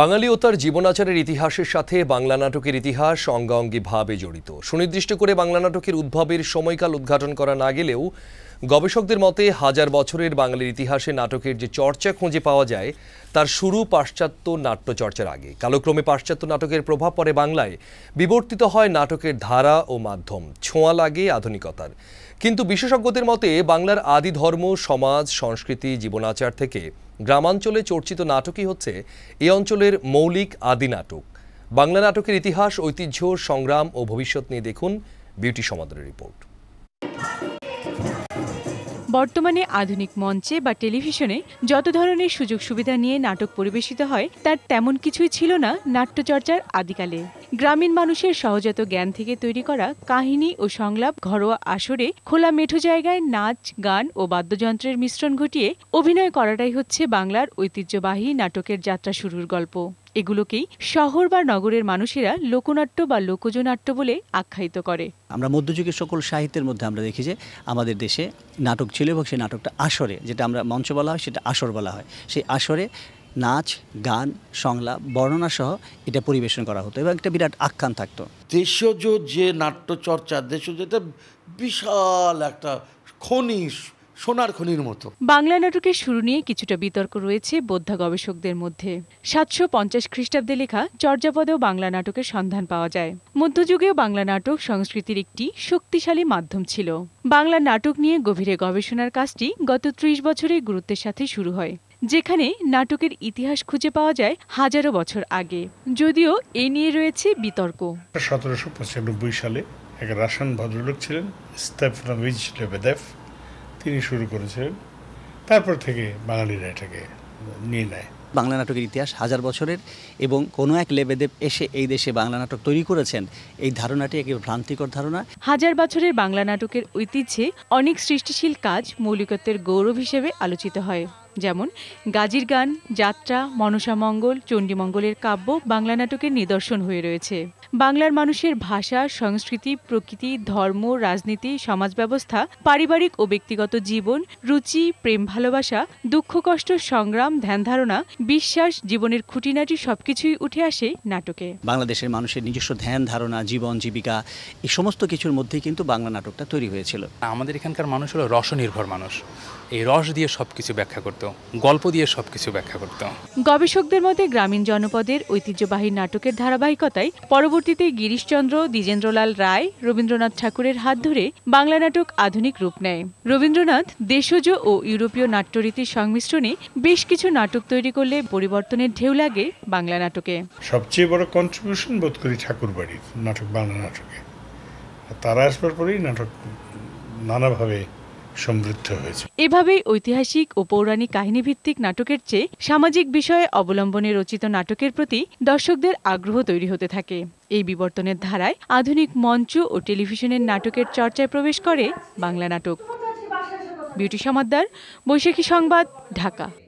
বাঙালি ও তার জীবনাচারের ইতিহাসের সাথে বাংলা নাটকের ইতিহাস অঙ্গাঙ্গিভাবে জড়িত সুনির্দিষ্ট করে বাংলা নাটকের উদ্ভবের সময়কাল উদ্ঘাটন করা না গেলেও গবেষকদের মতে হাজার বছরের বাঙালির ইতিহাসে নাটকের যে চর্চা খুঁজে পাওয়া যায় তার শুরু পাশ্চাত্য নাট্য চর্চার আগে কালক্রমে পাশ্চাত্য নাটকের প্রভাব পড়ে বাংলায় বিবর্তিত হয় নাটকের ধারা ও মাধ্যম ছোঁয়া লাগে আধুনিকতার কিন্তু বিশেষজ্ঞদের মতে বাংলার আদি ধর্ম সমাজ সংস্কৃতি জীবনাচার থেকে গ্রামাঞ্চলে চর্চিত নাটকই হচ্ছে এ অঞ্চলের মৌলিক আদি নাটক বাংলা নাটকের ইতিহাস ঐতিহ্য সংগ্রাম ও ভবিষ্যৎ নিয়ে দেখুন বিউটি সমাদরের রিপোর্ট বর্তমানে আধুনিক মঞ্চে বা টেলিভিশনে যত ধরনের সুযোগ সুবিধা নিয়ে নাটক পরিবেশিত হয় তার তেমন কিছুই ছিল না নাট্যচর্চার আদিকালে গ্রামীণ মানুষের সহজাত জ্ঞান থেকে তৈরি করা কাহিনী ও সংলাপ ঘরোয়া আসরে খোলা মেঠো জায়গায় নাচ গান ও বাদ্যযন্ত্রের মিশ্রণ ঘটিয়ে অভিনয় করাটাই হচ্ছে বাংলার ঐতিহ্যবাহী নাটকের যাত্রা শুরুর গল্প এগুলোকেই শহর বা নগরের মানুষেরা লোকনাট্য বা লোকজনাট্য বলে আখ্যায়িত করে আমরা মধ্যযুগের সকল সাহিত্যের মধ্যে আমরা দেখি যে আমাদের দেশে নাটক ছিল এবং সেই নাটকটা আসরে যেটা আমরা মঞ্চ বলা হয় সেটা আসর বলা হয় সেই আসরে নাচ গান সংলাপ বর্ণনা সহ এটা পরিবেশন করা হতো এবং একটা বিরাট আখ্যান থাকতো দেশজ যে নাট্যচর্চা দেশজ এটা বিশাল একটা খনিজ সোনার খনির মতো বাংলা নাটকের শুরু নিয়ে কিছুটা বিতর্ক রয়েছে বোদ্ধা গবেষকদের মধ্যে সাতশো পঞ্চাশ খ্রিস্টাব্দে লেখা চর্যাপদেও বাংলা নাটকের সন্ধান পাওয়া যায় মধ্যযুগেও বাংলা নাটক সংস্কৃতির একটি শক্তিশালী মাধ্যম ছিল বাংলা নাটক নিয়ে গভীরে গবেষণার কাজটি গত ত্রিশ বছরে গুরুত্বের সাথে শুরু হয় যেখানে নাটকের ইতিহাস খুঁজে পাওয়া যায় হাজারো বছর আগে যদিও এ নিয়ে রয়েছে বিতর্ক সতেরোশো পঁচানব্বই সালে এক রাশিয়ান ভদ্রলোক ছিলেন তিনি শুরু করেছিলেন তারপর থেকে বাঙালিরা এটাকে নিয়ে নেয় বাংলা নাটকের ইতিহাস হাজার বছরের এবং কোনো এক লেবেদেব এসে এই দেশে বাংলা নাটক তৈরি করেছেন এই ধারণাটি একটি ভ্রান্তিকর ধারণা হাজার বছরের বাংলা নাটকের ঐতিহ্যে অনেক সৃষ্টিশীল কাজ মৌলিকত্বের গৌরব হিসেবে আলোচিত হয় যেমন গাজীর গান যাত্রা মনসামঙ্গল চণ্ডীমঙ্গলের কাব্য বাংলা নাটকের নিদর্শন হয়ে রয়েছে বাংলার মানুষের ভাষা সংস্কৃতি প্রকৃতি ধর্ম রাজনীতি সমাজ ব্যবস্থা পারিবারিক ও ব্যক্তিগত জীবন রুচি প্রেম ভালোবাসা দুঃখ কষ্ট সংগ্রাম ধ্যান ধারণা বিশ্বাস জীবনের খুঁটিনাটি সবকিছুই উঠে আসে নাটকে বাংলাদেশের মানুষের নিজস্ব ধ্যান ধারণা জীবন জীবিকা এই সমস্ত কিছুর মধ্যেই কিন্তু বাংলা নাটকটা তৈরি হয়েছিল আমাদের এখানকার মানুষ হলো রসনির্ভর মানুষ এই রস দিয়ে সবকিছু ব্যাখ্যা করতে গল্প দিয়ে সব কিছু ব্যাখ্যা করত গবেষকদের মতে গ্রামীণ জনপদের ঐতিহ্যবাহী নাটকের ধারাবাহিকতায় পরবর্তীতে গিরিশচন্দ্র দ্বিজেন্দ্রলাল রায় রবীন্দ্রনাথ ঠাকুরের হাত ধরে বাংলা নাটক আধুনিক রূপ নেয় রবীন্দ্রনাথ দেশজ ও ইউরোপীয় নাট্যরীতির সংমিশ্রণে বেশ কিছু নাটক তৈরি করলে পরিবর্তনের ঢেউ লাগে বাংলা নাটকে সবচেয়ে বড় কন্ট্রিবিউশন বোধ করি ঠাকুর বাড়ির নাটক বাংলা নাটকে তারা আসবার পরেই নাটক নানাভাবে সমৃদ্ধ হয়েছে এভাবেই ঐতিহাসিক ও পৌরাণিক কাহিনীভিত্তিক নাটকের চেয়ে সামাজিক বিষয়ে অবলম্বনে রচিত নাটকের প্রতি দর্শকদের আগ্রহ তৈরি হতে থাকে এই বিবর্তনের ধারায় আধুনিক মঞ্চ ও টেলিভিশনের নাটকের চর্চায় প্রবেশ করে বাংলা নাটক বিউটি সমাদ্দার বৈশাখী সংবাদ ঢাকা